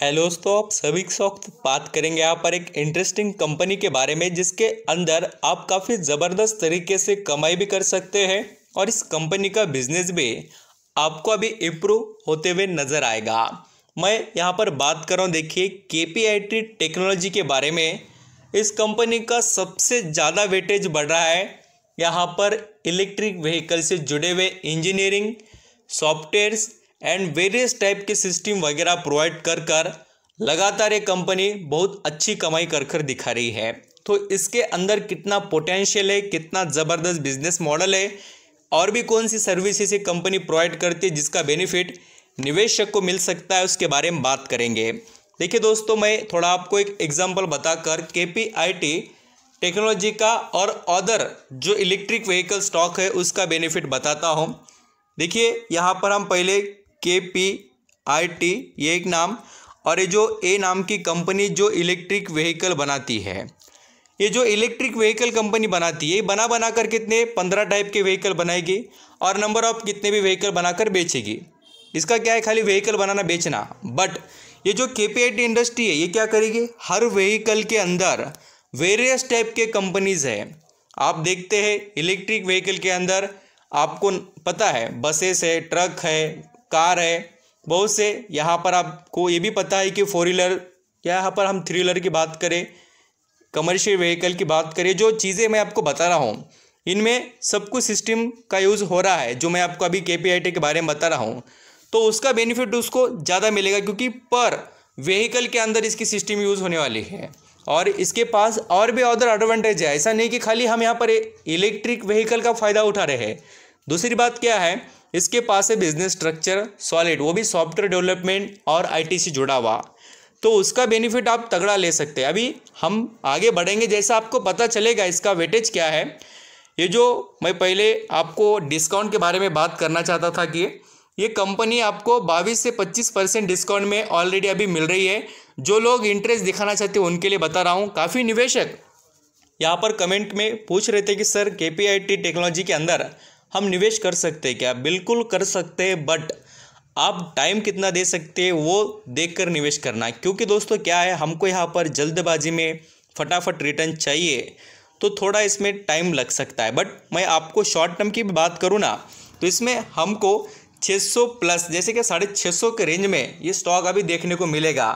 hello दोस्तों आप सभी वक्त बात करेंगे यहाँ पर एक इंटरेस्टिंग कंपनी के बारे में जिसके अंदर आप काफ़ी ज़बरदस्त तरीके से कमाई भी कर सकते हैं और इस कंपनी का बिजनेस भी आपको अभी इम्प्रूव होते हुए नज़र आएगा मैं यहाँ पर बात कर रहा हूँ देखिए के टेक्नोलॉजी के बारे में इस कंपनी का सबसे ज़्यादा वेटेज बढ़ रहा है यहाँ पर इलेक्ट्रिक व्हीकल से जुड़े हुए engineering softwares and various type के सिस्टम वगैरह प्रोवाइड कर कर लगातार ये कंपनी बहुत अच्छी कमाई कर कर दिखा रही है तो इसके अंदर कितना पोटेंशियल है कितना ज़बरदस्त बिजनेस मॉडल है और भी कौन सी सर्विसेज ये कंपनी प्रोवाइड करती है जिसका बेनिफिट निवेशक को मिल सकता है उसके बारे में बात करेंगे देखिए दोस्तों मैं थोड़ा आपको एक एग्जाम्पल बताकर के पी आई टी टेक्नोलॉजी का और अदर जो इलेक्ट्रिक व्हीकल स्टॉक है उसका बेनिफिट बताता हूँ देखिए यहाँ पर हम पहले के पी आई टी ये एक नाम और ये जो ए नाम की कंपनी जो इलेक्ट्रिक व्हीकल बनाती है ये जो इलेक्ट्रिक व्हीकल कंपनी बनाती है बना बना कर कितने पंद्रह टाइप के व्हीकल बनाएगी और नंबर ऑफ कितने भी व्हीकल बनाकर बेचेगी इसका क्या है खाली व्हीकल बनाना बेचना बट ये जो के पी आई टी इंडस्ट्री है ये क्या करेगी हर व्हीकल के अंदर वेरियस टाइप के कंपनीज है आप देखते हैं इलेक्ट्रिक व्हीकल के अंदर आपको पता है बसेस है ट्रक है कार है बहुत से यहाँ पर आपको ये भी पता है कि फोर व्हीलर यहाँ पर हम थ्री व्हीलर की बात करें कमर्शियल व्हीकल की बात करें जो चीज़ें मैं आपको बता रहा हूँ इनमें सब कुछ सिस्टम का यूज़ हो रहा है जो मैं आपको अभी के के बारे में बता रहा हूँ तो उसका बेनिफिट उसको ज़्यादा मिलेगा क्योंकि पर व्हीकल के अंदर इसकी सिस्टम यूज़ होने वाली है और इसके पास और भी अदर एडवांटेज है ऐसा नहीं कि खाली हम यहाँ पर इलेक्ट्रिक व्हीकल का फ़ायदा उठा रहे हैं दूसरी बात क्या है इसके पास है बिजनेस स्ट्रक्चर सॉलिड वो भी सॉफ्टवेयर डेवलपमेंट और आईटी से जुड़ा हुआ तो उसका बेनिफिट आप तगड़ा ले सकते हैं अभी हम आगे बढ़ेंगे जैसा आपको पता चलेगा इसका वेटेज क्या है ये जो मैं पहले आपको डिस्काउंट के बारे में बात करना चाहता था कि ये कंपनी आपको 22 से 25 परसेंट डिस्काउंट में ऑलरेडी अभी मिल रही है जो लोग इंटरेस्ट दिखाना चाहते हैं उनके लिए बता रहा हूँ काफ़ी निवेशक यहाँ पर कमेंट में पूछ रहे थे कि सर के टेक्नोलॉजी के अंदर हम निवेश कर सकते हैं क्या बिल्कुल कर सकते हैं बट आप टाइम कितना दे सकते हैं वो देखकर निवेश करना है क्योंकि दोस्तों क्या है हमको यहाँ पर जल्दबाजी में फटाफट रिटर्न चाहिए तो थोड़ा इसमें टाइम लग सकता है बट मैं आपको शॉर्ट टर्म की बात करूँ ना तो इसमें हमको 600 प्लस जैसे कि साढ़े छः के रेंज में ये स्टॉक अभी देखने को मिलेगा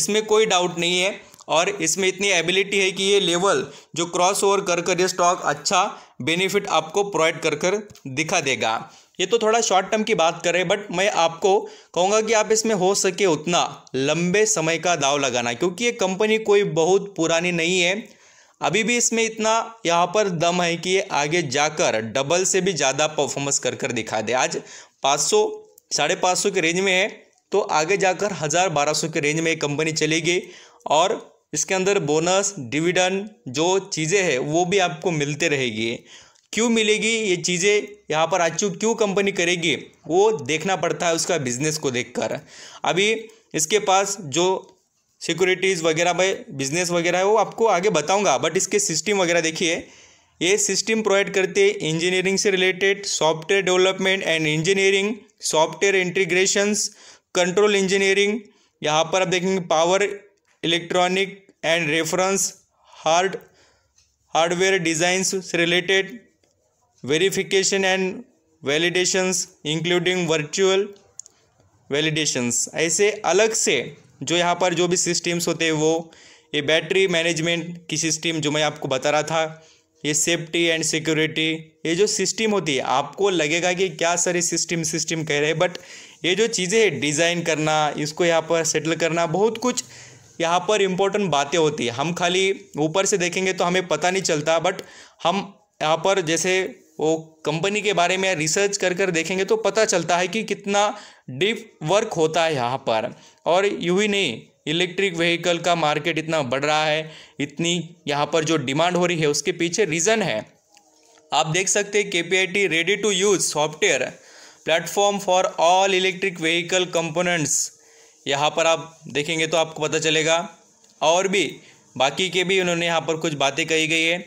इसमें कोई डाउट नहीं है और इसमें इतनी एबिलिटी है कि ये लेवल जो क्रॉस ओवर कर कर ये स्टॉक अच्छा बेनिफिट आपको प्रोवाइड कर कर दिखा देगा ये तो थोड़ा शॉर्ट टर्म की बात करें बट मैं आपको कहूँगा कि आप इसमें हो सके उतना लंबे समय का दाव लगाना क्योंकि ये कंपनी कोई बहुत पुरानी नहीं है अभी भी इसमें इतना यहाँ पर दम है कि ये आगे जाकर डबल से भी ज़्यादा परफॉर्मेंस कर कर दिखा दे आज पाँच सौ साढ़े पाँच सौ के रेंज में है तो आगे जाकर हज़ार बारह सौ के रेंज में कंपनी चलेगी और इसके अंदर बोनस डिविडेंड जो चीज़ें हैं वो भी आपको मिलते रहेगी क्यों मिलेगी ये चीज़ें यहाँ पर अचीव क्यों कंपनी करेगी वो देखना पड़ता है उसका बिजनेस को देखकर अभी इसके पास जो सिक्योरिटीज़ वगैरह में बिजनेस वगैरह है वो आपको आगे बताऊंगा बट इसके सिस्टम वगैरह देखिए ये सिस्टम प्रोवाइड करते इंजीनियरिंग से related software development and engineering software integrations control engineering यहाँ पर आप देखेंगे power electronic and reference hard hardware design से related verification and validations including virtual validations ऐसे अलग से जो यहाँ पर जो भी सिस्टम्स होते हैं वो ये बैटरी मैनेजमेंट की सिस्टम जो मैं आपको बता रहा था ये सेफ्टी एंड सिक्योरिटी ये जो सिस्टम होती है आपको लगेगा कि क्या सर ये सिस्टम सिस्टम कह रहे हैं बट ये जो चीज़ें डिज़ाइन करना इसको यहाँ पर सेटल करना बहुत कुछ यहाँ पर इम्पोर्टेंट बातें होती है हम खाली ऊपर से देखेंगे तो हमें पता नहीं चलता बट हम यहाँ पर जैसे वो कंपनी के बारे में रिसर्च कर कर देखेंगे तो पता चलता है कि कितना डीप वर्क होता है यहाँ पर और यू ही नहीं इलेक्ट्रिक व्हीकल का मार्केट इतना बढ़ रहा है इतनी यहाँ पर जो डिमांड हो रही है उसके पीछे रीज़न है आप देख सकते हैं K P I T ready to use software platform for all electric vehicle components यहाँ पर आप देखेंगे तो आपको पता चलेगा और भी बाकी के भी उन्होंने यहाँ पर कुछ बातें कही गई है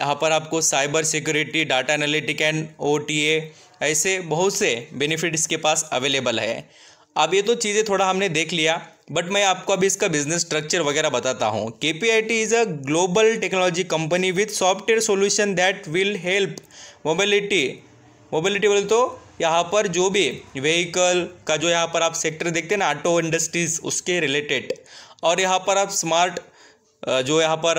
यहाँ पर आपको cyber security data analytic and ओ ऐसे बहुत से बेनिफिट इसके पास अवेलेबल है अब ये तो चीज़ें थोड़ा हमने देख लिया बट मैं आपको अभी इसका बिजनेस स्ट्रक्चर वगैरह बताता हूँ K P I T is a global technology company with software solution that will help mobility mobility बोले तो यहाँ पर जो भी व्हीकल का जो यहाँ पर आप सेक्टर देखते हैं ना ऑटो इंडस्ट्रीज़ उसके रिलेटेड और यहाँ पर आप स्मार्ट जो यहाँ पर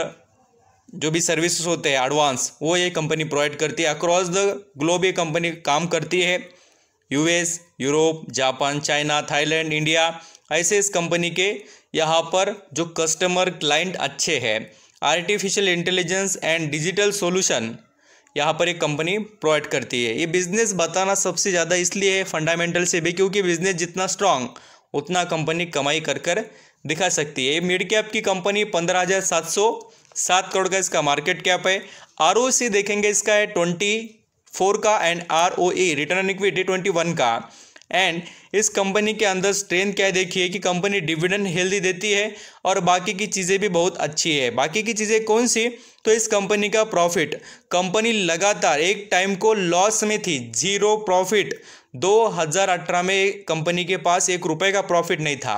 जो भी सर्विसेज होते हैं एडवांस वो ये कंपनी प्रोवाइड करती है अक्रॉस द ग्लोब ये कंपनी काम करती है US Europe Japan China Thailand India ऐसे इस कंपनी के यहाँ पर जो कस्टमर क्लाइंट अच्छे हैं artificial intelligence and digital solution यहाँ पर एक कंपनी प्रोवाइड करती है ये बिज़नेस बताना सबसे ज़्यादा इसलिए है फंडामेंटल से भी क्योंकि बिज़नेस जितना स्ट्रांग उतना कंपनी कमाई कर कर दिखा सकती है ये मिड कैप की कंपनी पंद्रह हज़ार सात सौ सात करोड़ का इसका मार्केट कैप है आर ओ सी देखेंगे इसका है ट्वेंटी फोर का and R O E return equity twenty one का एंड इस कंपनी के अंदर स्ट्रेंथ क्या है देखिए कि कंपनी डिविडेंड हेल्दी देती है और बाकी की चीज़ें भी बहुत अच्छी है बाकी की चीज़ें कौन सी तो इस कंपनी का प्रॉफिट कंपनी लगातार एक टाइम को लॉस में थी जीरो प्रॉफिट 2018 में कंपनी के पास एक रुपए का प्रॉफिट नहीं था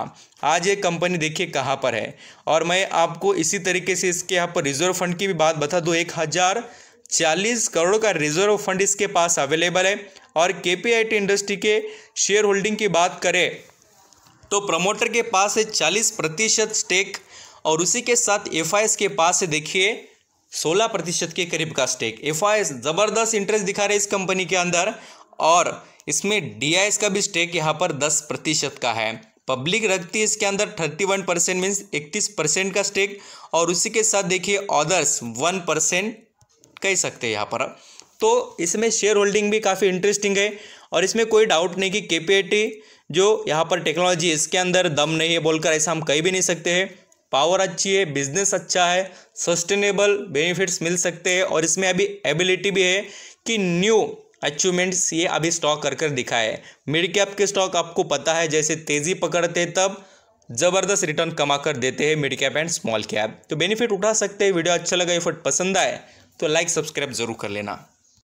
आज ये कंपनी देखिए कहाँ पर है और मैं आपको इसी तरीके से इसके यहाँ पर रिजर्व फंड की भी बात बता दूँ एक हज़ार चालीस करोड़ का रिजर्व फंड इसके पास अवेलेबल है और के इंडस्ट्री के शेयर होल्डिंग की बात करें तो प्रमोटर के पास है चालीस प्रतिशत स्टेक और उसी के साथ एफ के पास है देखिए सोलह प्रतिशत के करीब का स्टेक एफ ज़बरदस्त इंटरेस्ट दिखा रहे इस कंपनी के अंदर और इसमें डी का भी स्टेक यहाँ पर दस प्रतिशत का है पब्लिक रखती है इसके अंदर थर्टी वन परसेंट मीन्स इकतीस परसेंट का स्टेक और उसी के साथ देखिए ऑदर्स वन परसेंट कह सकते हैं यहाँ पर तो इसमें शेयर होल्डिंग भी काफ़ी इंटरेस्टिंग है और इसमें कोई डाउट नहीं कि के जो यहाँ पर टेक्नोलॉजी इसके अंदर दम नहीं है बोलकर ऐसा हम कहीं भी नहीं सकते हैं पावर अच्छी है बिजनेस अच्छा है सस्टेनेबल बेनिफिट्स मिल सकते हैं और इसमें अभी एबिलिटी भी है कि न्यू अचीवमेंट्स ये अभी स्टॉक कर कर दिखाए है मिड कैप के स्टॉक आपको पता है जैसे तेज़ी पकड़ते तब ज़बरदस्त रिटर्न कमा कर देते हैं mid cap and small cap तो बेनिफिट उठा सकते हैं वीडियो अच्छा लगा एफर्ट पसंद आए तो लाइक सब्सक्राइब जरूर कर लेना